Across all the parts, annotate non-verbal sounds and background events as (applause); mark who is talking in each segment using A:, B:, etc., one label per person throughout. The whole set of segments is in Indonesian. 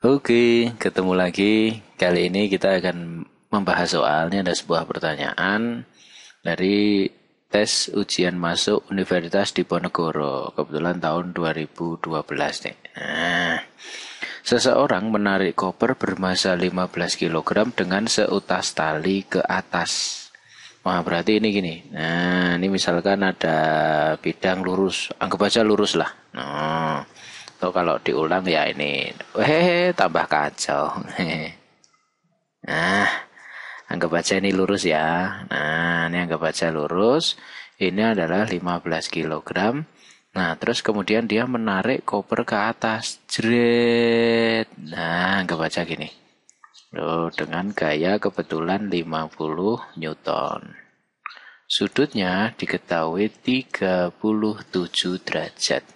A: Oke, ketemu lagi. Kali ini kita akan membahas soalnya ada sebuah pertanyaan dari tes ujian masuk Universitas Diponegoro kebetulan tahun 2012 nih. Nah, seseorang menarik koper bermasa 15 kg dengan seutas tali ke atas. Wah, berarti ini gini. Nah, ini misalkan ada bidang lurus, anggap aja lurus lah. Nah, atau kalau diulang ya ini hehe tambah kacau (laughs) nah anggap aja ini lurus ya nah ini anggap aja lurus ini adalah 15 kg nah terus kemudian dia menarik koper ke atas jret nah anggap aja gini Loh, dengan gaya kebetulan 50 Newton. Sudutnya diketahui 37 derajat.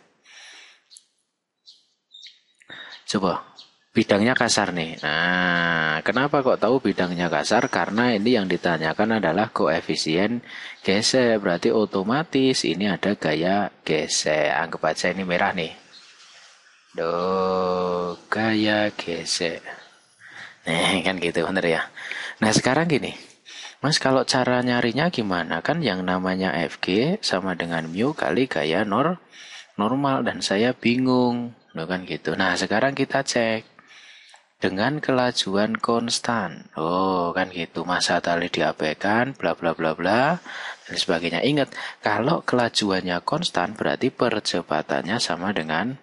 A: coba bidangnya kasar nih. Nah, kenapa kok tahu bidangnya kasar? Karena ini yang ditanyakan adalah koefisien gesek. Berarti otomatis ini ada gaya gesek. Anggap aja ini merah nih. Do gaya gesek. Nih kan gitu bener ya. Nah, sekarang gini. Mas, kalau cara nyarinya gimana? Kan yang namanya FG sama dengan mu kali gaya nor normal dan saya bingung Loh kan gitu. Nah, sekarang kita cek dengan kelajuan konstan. Oh, kan gitu. Masa tali diabaikan, bla bla bla bla dan sebagainya. Ingat, kalau kelajuannya konstan berarti percepatannya sama dengan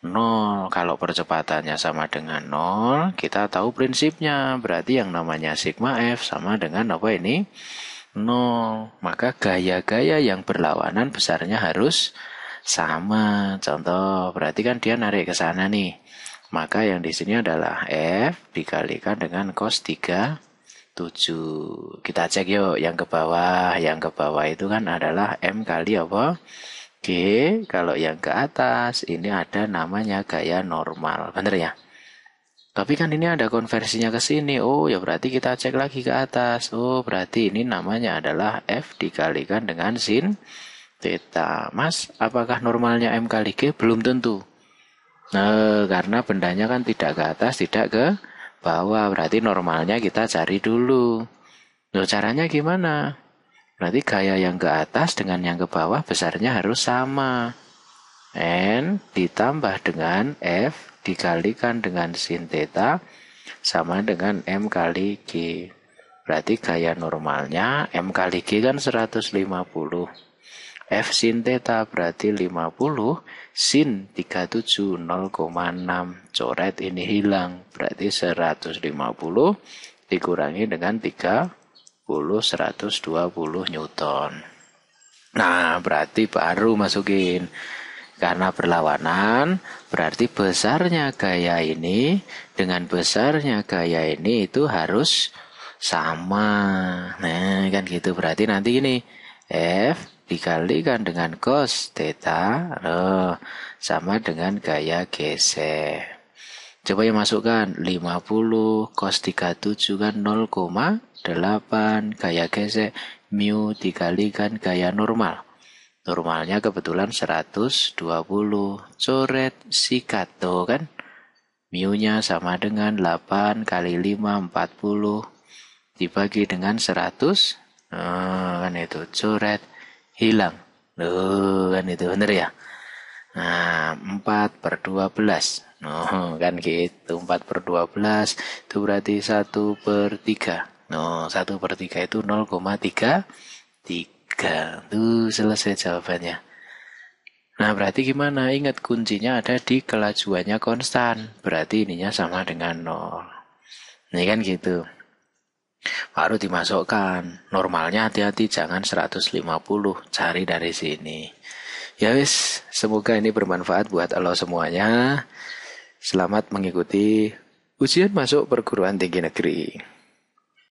A: nol Kalau percepatannya sama dengan nol kita tahu prinsipnya. Berarti yang namanya sigma F sama dengan apa ini? nol Maka gaya-gaya yang berlawanan besarnya harus sama. Contoh, berarti kan dia narik ke sana nih. Maka yang di sini adalah F dikalikan dengan cos 3 Kita cek yuk yang ke bawah. Yang ke bawah itu kan adalah M kali apa? G. Kalau yang ke atas ini ada namanya gaya normal. Bener ya? Tapi kan ini ada konversinya ke sini. Oh, ya berarti kita cek lagi ke atas. Oh, berarti ini namanya adalah F dikalikan dengan sin Teta, Mas, apakah normalnya M kali G? Belum tentu. Nah, karena bendanya kan tidak ke atas, tidak ke bawah. Berarti normalnya kita cari dulu. nah caranya gimana? Berarti gaya yang ke atas dengan yang ke bawah besarnya harus sama. N ditambah dengan F dikalikan dengan sin teta sama dengan M kali G. Berarti gaya normalnya M kali G kan 150. F sin theta berarti 50, sin 37 0,6. Coret ini hilang, berarti 150 dikurangi dengan 30, 120 Newton. Nah, berarti baru masukin. Karena berlawanan, berarti besarnya gaya ini dengan besarnya gaya ini itu harus sama. Nah, kan gitu. Berarti nanti ini F dikalikan dengan cos theta loh, sama dengan gaya gesek. Coba yang masukkan 50 cos 37 kan 0,8 gaya gesek mu dikalikan gaya normal. Normalnya kebetulan 120 coret sikat tuh kan. Mu-nya sama dengan 8 kali 5 40 dibagi dengan 100 nah, kan itu coret hilang. Loh, kan itu benar ya. Nah, 4 per 12. No, kan gitu. 4 per 12 itu berarti 1 per 3. No, 1 per 3 itu 0,3. 3. Tuh, selesai jawabannya. Nah, berarti gimana? Ingat kuncinya ada di kelajuannya konstan. Berarti ininya sama dengan 0. Ini kan gitu baru dimasukkan normalnya hati-hati jangan 150 cari dari sini ya wis semoga ini bermanfaat buat allah semuanya selamat mengikuti ujian masuk perguruan tinggi negeri